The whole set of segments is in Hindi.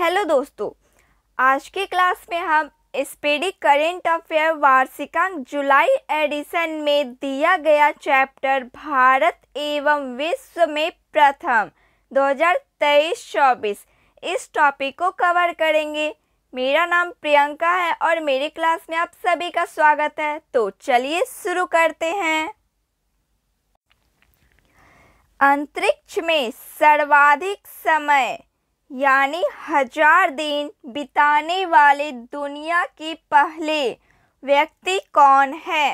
हेलो दोस्तों आज की क्लास में हम स्पेडिक करेंट अफेयर वार्षिकांक जुलाई एडिशन में दिया गया चैप्टर भारत एवं विश्व में प्रथम 2023-24 इस टॉपिक को कवर करेंगे मेरा नाम प्रियंका है और मेरी क्लास में आप सभी का स्वागत है तो चलिए शुरू करते हैं अंतरिक्ष में सर्वाधिक समय यानी हजार दिन बिताने वाले दुनिया के पहले व्यक्ति कौन है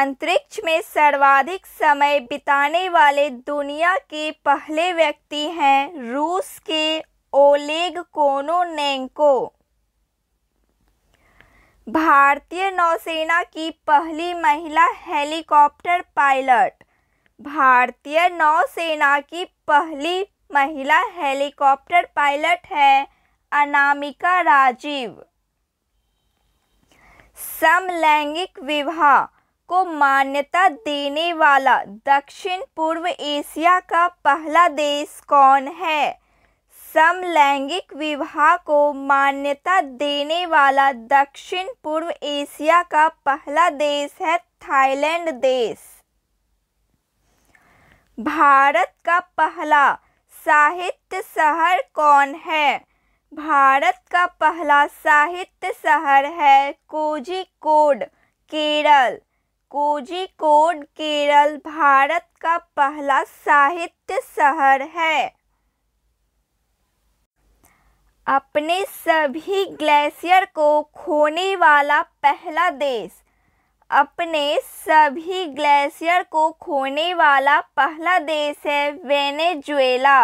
अंतरिक्ष में सर्वाधिक समय बिताने वाले दुनिया के पहले व्यक्ति हैं रूस के ओलेग कोनोनेंको भारतीय नौसेना की पहली महिला हेलीकॉप्टर पायलट भारतीय नौसेना की पहली महिला हेलीकॉप्टर पायलट है अनामिका राजीव समलैंगिक विवाह को मान्यता देने वाला दक्षिण पूर्व एशिया का पहला देश कौन है समलैंगिक विवाह को मान्यता देने वाला दक्षिण पूर्व एशिया का पहला देश है थाईलैंड देश भारत का पहला साहित्य शहर कौन है भारत का पहला साहित्य शहर है कोजिकोड केरल कोजिकोड केरल भारत का पहला साहित्य शहर है अपने सभी ग्लेशियर को खोने वाला पहला देश अपने सभी ग्लेशियर को खोने वाला पहला देश है वेनेजुएला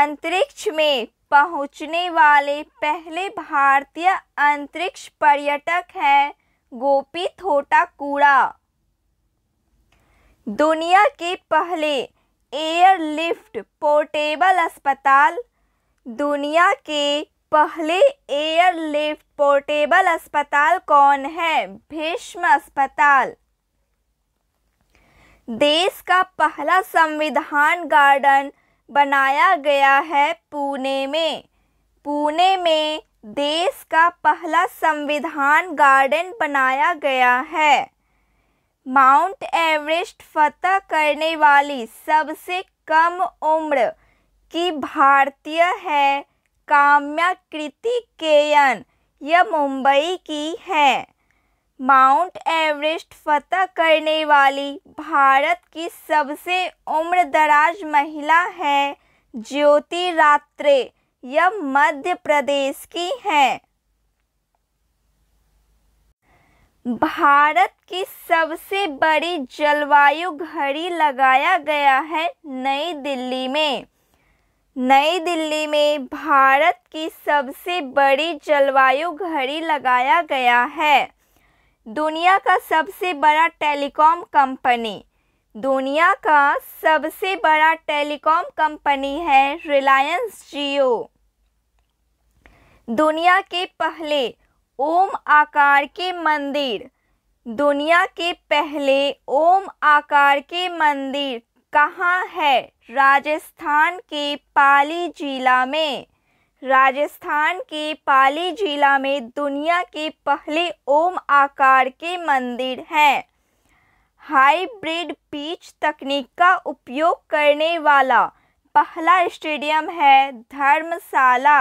अंतरिक्ष में पहुंचने वाले पहले भारतीय अंतरिक्ष पर्यटक हैं गोपी थोटाकूड़ा दुनिया के पहले एयरलिफ्ट पोर्टेबल अस्पताल दुनिया के पहले एयरलिफ्ट पोर्टेबल अस्पताल कौन है भीष्म अस्पताल देश का पहला संविधान गार्डन बनाया गया है पुणे में पुणे में देश का पहला संविधान गार्डन बनाया गया है माउंट एवरेस्ट फतह करने वाली सबसे कम उम्र की भारतीय है काम्या कृति केयन यह मुंबई की है माउंट एवरेस्ट फतह करने वाली भारत की सबसे उम्रदराज महिला है ज्योति रात्रे यह मध्य प्रदेश की है भारत की सबसे बड़ी जलवायु घड़ी लगाया गया है नई दिल्ली में नई दिल्ली में भारत की सबसे बड़ी जलवायु घड़ी लगाया गया है दुनिया का सबसे बड़ा टेलीकॉम कंपनी दुनिया का सबसे बड़ा टेलीकॉम कंपनी है रिलायंस जियो दुनिया के पहले ओम आकार के मंदिर दुनिया के पहले ओम आकार के मंदिर कहाँ है राजस्थान के पाली जिला में राजस्थान के पाली जिला में दुनिया के पहले ओम आकार के मंदिर हैं हाइब्रिड पीच तकनीक का उपयोग करने वाला पहला स्टेडियम है धर्मशाला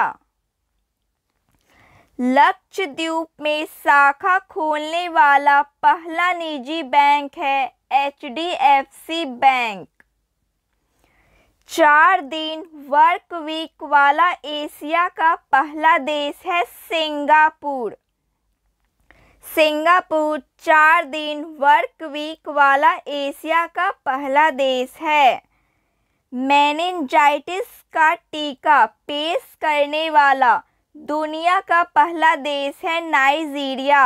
लक्षद्वीप में शाखा खोलने वाला पहला निजी बैंक है एच बैंक चार दिन वर्क वीक वाला एशिया का पहला देश है सिंगापुर सिंगापुर चार दिन वर्क वीक वाला एशिया का पहला देश है मैनजाइटिस का टीका पेश करने वाला दुनिया का पहला देश है नाइजीरिया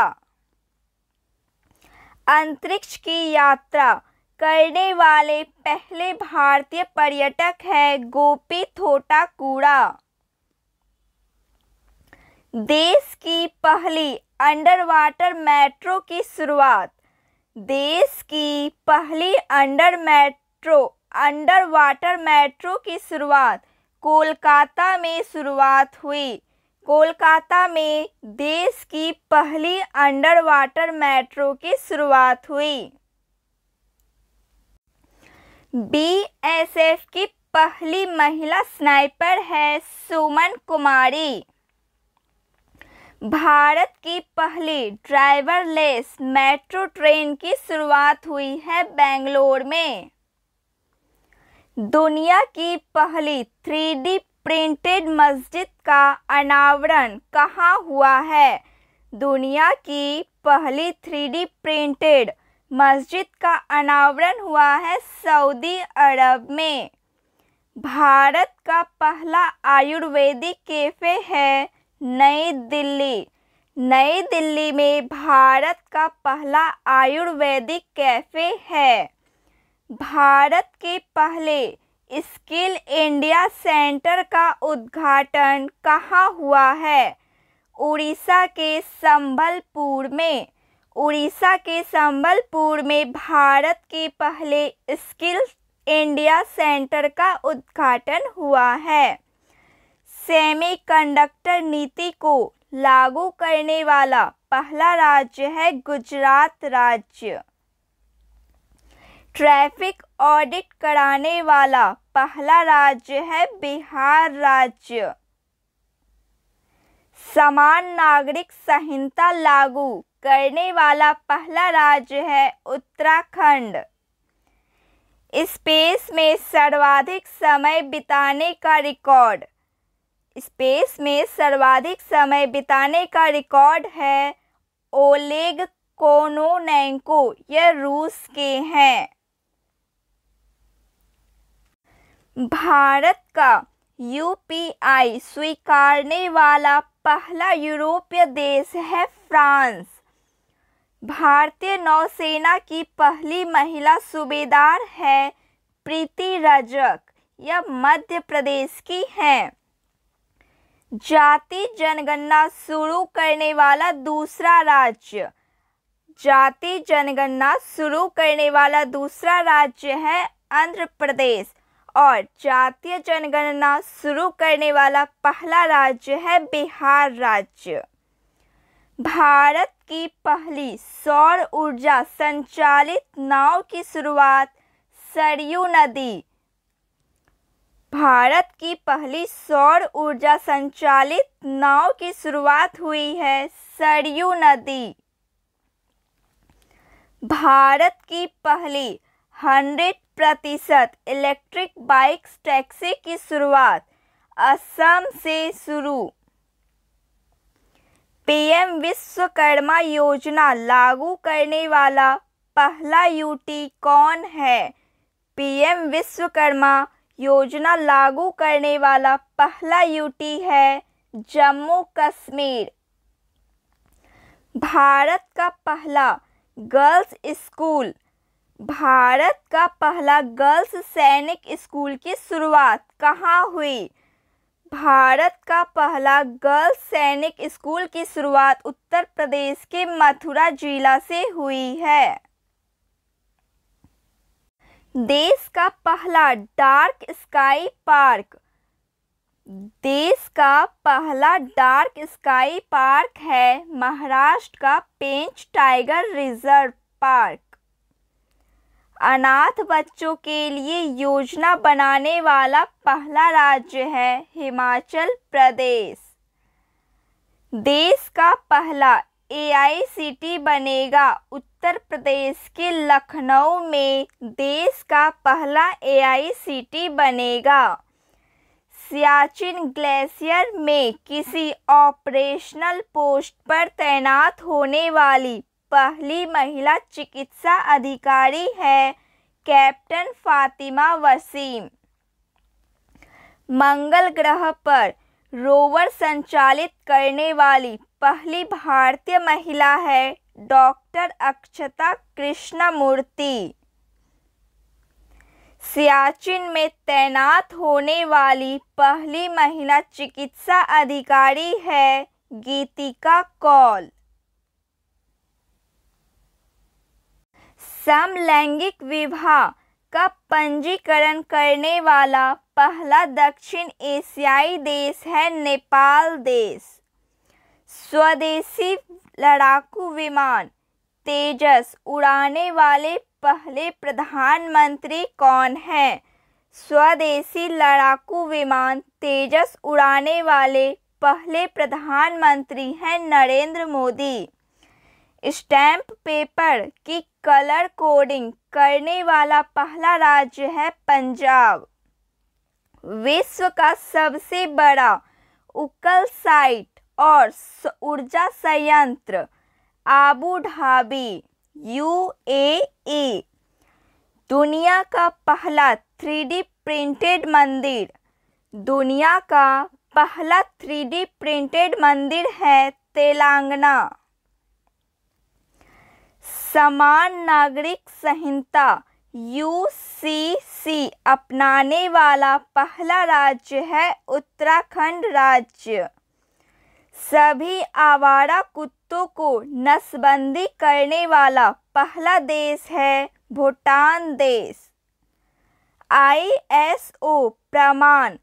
अंतरिक्ष की यात्रा करने वाले पहले भारतीय पर्यटक है गोपी थोटाकूड़ा देश की पहली अंडर वाटर मेट्रो की शुरुआत देश की पहली under metro under water metro की शुरुआत कोलकाता में शुरुआत हुई कोलकाता में देश की पहली अंडर वाटर मेट्रो की शुरुआत हुई बीएसएफ की पहली महिला स्नाइपर है सुमन कुमारी भारत की पहली ड्राइवरलेस मेट्रो ट्रेन की शुरुआत हुई है बेंगलोर में दुनिया की पहली थ्री डी प्रिंटेड मस्जिद का अनावरण कहाँ हुआ है दुनिया की पहली थ्री डी प्रिंटेड मस्जिद का अनावरण हुआ है सऊदी अरब में भारत का पहला आयुर्वेदिक कैफे है नई दिल्ली नई दिल्ली में भारत का पहला आयुर्वेदिक कैफे है भारत के पहले स्किल इंडिया सेंटर का उद्घाटन कहाँ हुआ है उड़ीसा के संबलपुर में उड़ीसा के संबलपुर में भारत के पहले स्किल इंडिया सेंटर का उद्घाटन हुआ है सेमीकंडक्टर नीति को लागू करने वाला पहला राज्य है गुजरात राज्य ट्रैफिक ऑडिट कराने वाला पहला राज्य है बिहार राज्य समान नागरिक संहिता लागू करने वाला पहला राज्य है उत्तराखंड स्पेस में सर्वाधिक समय बिताने का रिकॉर्ड स्पेस में सर्वाधिक समय बिताने का रिकॉर्ड है ओलेग कोनोनेंको यह रूस के हैं भारत का यूपीआई स्वीकारने वाला पहला यूरोपीय देश है फ्रांस भारतीय नौसेना की पहली महिला सूबेदार है प्रीति रजक यह मध्य प्रदेश की हैं जाति जनगणना शुरू करने वाला दूसरा राज्य जाति जनगणना शुरू करने वाला दूसरा राज्य है आंध्र प्रदेश और जातीय जनगणना शुरू करने वाला पहला राज्य है बिहार राज्य भारत की पहली सौर ऊर्जा संचालित नाव की शुरुआत सरयू नदी भारत की पहली सौर ऊर्जा संचालित नाव की शुरुआत हुई है सरयू नदी भारत की पहली 100 प्रतिशत इलेक्ट्रिक बाइक्स टैक्सी की शुरुआत असम से शुरू पीएम विश्वकर्मा योजना लागू करने वाला पहला यूटी कौन है पीएम विश्वकर्मा योजना लागू करने वाला पहला यूटी है जम्मू कश्मीर भारत का पहला गर्ल्स स्कूल भारत का पहला गर्ल्स सैनिक स्कूल की शुरुआत कहाँ हुई भारत का पहला गर्ल्स सैनिक स्कूल की शुरुआत उत्तर प्रदेश के मथुरा जिला से हुई है देश का पहला डार्क स्काई पार्क देश का पहला डार्क स्काई पार्क है महाराष्ट्र का पेंच टाइगर रिजर्व पार्क अनाथ बच्चों के लिए योजना बनाने वाला पहला राज्य है हिमाचल प्रदेश देश का पहला ए आई सी टी बनेगा उत्तर प्रदेश के लखनऊ में देश का पहला ए आई सी टी बनेगा सियाचिन ग्लेशियर में किसी ऑपरेशनल पोस्ट पर तैनात होने वाली पहली महिला चिकित्सा अधिकारी है कैप्टन फातिमा वसीम मंगल ग्रह पर रोवर संचालित करने वाली पहली भारतीय महिला है डॉक्टर अक्षता कृष्णमूर्ति सियाचिन में तैनात होने वाली पहली महिला चिकित्सा अधिकारी है गीतिका कौल समलैंगिक विवाह का पंजीकरण करने वाला पहला दक्षिण एशियाई देश है नेपाल देश स्वदेशी लड़ाकू विमान तेजस उड़ाने वाले पहले प्रधानमंत्री कौन हैं स्वदेशी लड़ाकू विमान तेजस उड़ाने वाले पहले प्रधानमंत्री हैं नरेंद्र मोदी स्टैम्प पेपर की कलर कोडिंग करने वाला पहला राज्य है पंजाब विश्व का सबसे बड़ा उकल साइट और ऊर्जा संयंत्र आबू यू ए दुनिया का पहला थ्री प्रिंटेड मंदिर दुनिया का पहला थ्री प्रिंटेड मंदिर है तेलंगाना समान नागरिक संहिता सी अपनाने वाला पहला राज्य है उत्तराखंड राज्य सभी आवारा कुत्तों को नसबंदी करने वाला पहला देश है भूटान देश आईएसओ प्रमाण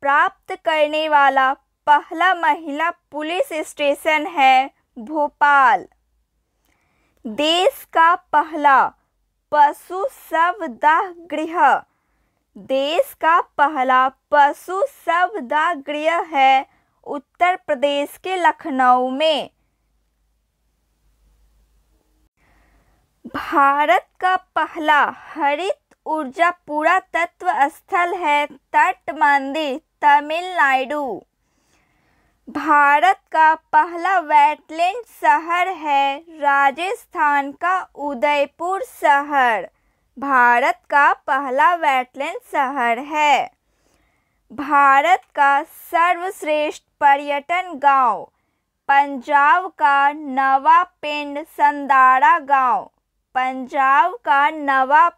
प्राप्त करने वाला पहला महिला पुलिस स्टेशन है भोपाल देश का पहला पशु शवदाह गृह देश का पहला पशु शवदाह गृह है उत्तर प्रदेश के लखनऊ में भारत का पहला हरित ऊर्जा पुरातत्व स्थल है तट मंदिर तमिलनाडु भारत का पहला वेटलैंड शहर है राजस्थान का उदयपुर शहर भारत का पहला वेटलैंड शहर है भारत का सर्वश्रेष्ठ पर्यटन गांव पंजाब का नवा पिंड संदारा गांव पंजाब का नवा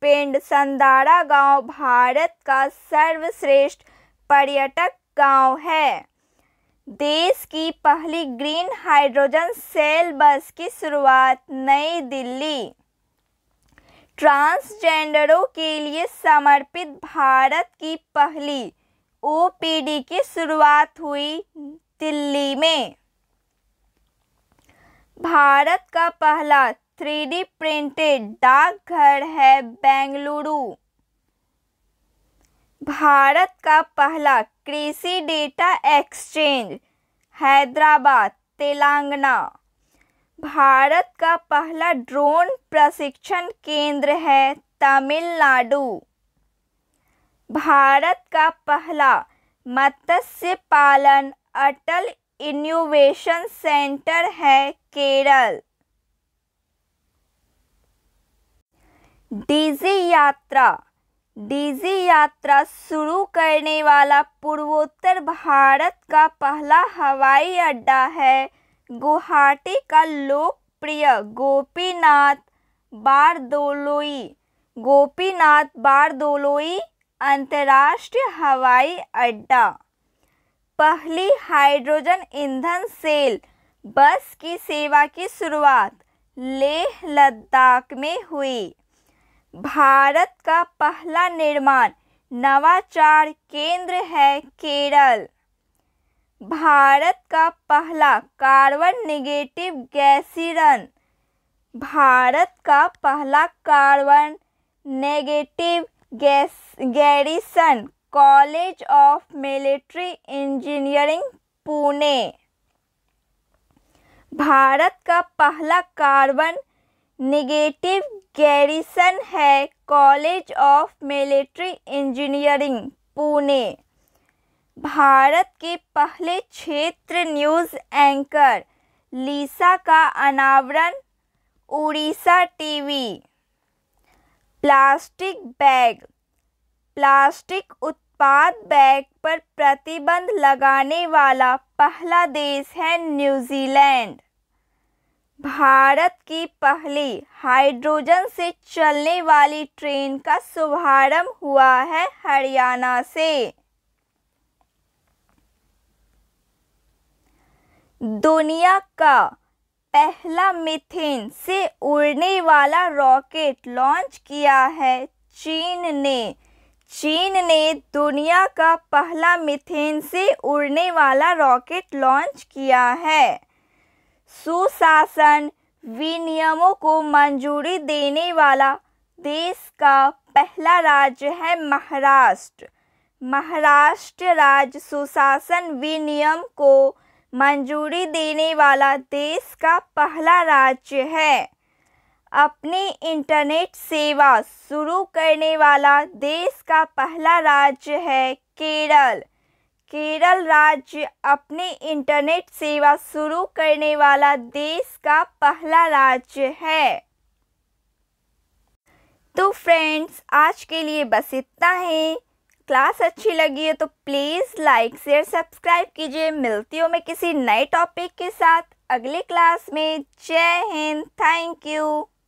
पिंड संदारा गांव भारत का सर्वश्रेष्ठ पर्यटक गांव है देश की पहली ग्रीन हाइड्रोजन सेल बस की शुरुआत नई दिल्ली ट्रांसजेंडरों के लिए समर्पित भारत की पहली ओपीडी की शुरुआत हुई दिल्ली में भारत का पहला थ्री प्रिंटेड डाकघर है बेंगलुरु भारत का पहला कृषि डेटा एक्सचेंज हैदराबाद तेलंगाना भारत का पहला ड्रोन प्रशिक्षण केंद्र है तमिलनाडु भारत का पहला मत्स्य पालन अटल इनोवेशन सेंटर है केरल डीजी यात्रा डीजी यात्रा शुरू करने वाला पूर्वोत्तर भारत का पहला हवाई अड्डा है गुवाहाटी का लोकप्रिय गोपीनाथ बारदोलोई गोपीनाथ बारदोलोई अंतर्राष्ट्रीय हवाई अड्डा पहली हाइड्रोजन ईंधन सेल बस की सेवा की शुरुआत लेह लद्दाख में हुई भारत का पहला निर्माण नवाचार केंद्र है केरल भारत का पहला कार्बन निगेटिव गैसीरन भारत का पहला carbon negative gas garrison college of military engineering Pune Bharat का पहला कार्बन निगेटिव गैरिसन है college of military engineering Pune Bharat के पहले क्षेत्र न्यूज़ एंकर लीसा का अनावरण Odisha TV plastic bag plastic उत्पाद बैग पर प्रतिबंध लगाने वाला पहला देश है न्यूजीलैंड भारत की पहली हाइड्रोजन से चलने वाली ट्रेन का शुभारंभ हुआ है हरियाणा से दुनिया का पहला मिथेन से उड़ने वाला रॉकेट लॉन्च किया है चीन ने चीन ने दुनिया का पहला मिथेन से उड़ने वाला रॉकेट लॉन्च किया है सुशासन विनियमों को मंजूरी देने वाला देश का पहला राज्य है महाराष्ट्र महाराष्ट्र राज्य सुशासन विनियम को मंजूरी देने वाला देश का पहला राज्य है अपनी इंटरनेट सेवा शुरू करने वाला देश का पहला राज्य है केरल केरल राज्य अपनी इंटरनेट सेवा शुरू करने वाला देश का पहला राज्य है तो फ्रेंड्स आज के लिए बस इतना ही क्लास अच्छी लगी है तो प्लीज़ लाइक शेयर सब्सक्राइब कीजिए मिलती हूँ मैं किसी नए टॉपिक के साथ अगले क्लास में जय हिंद थैंक यू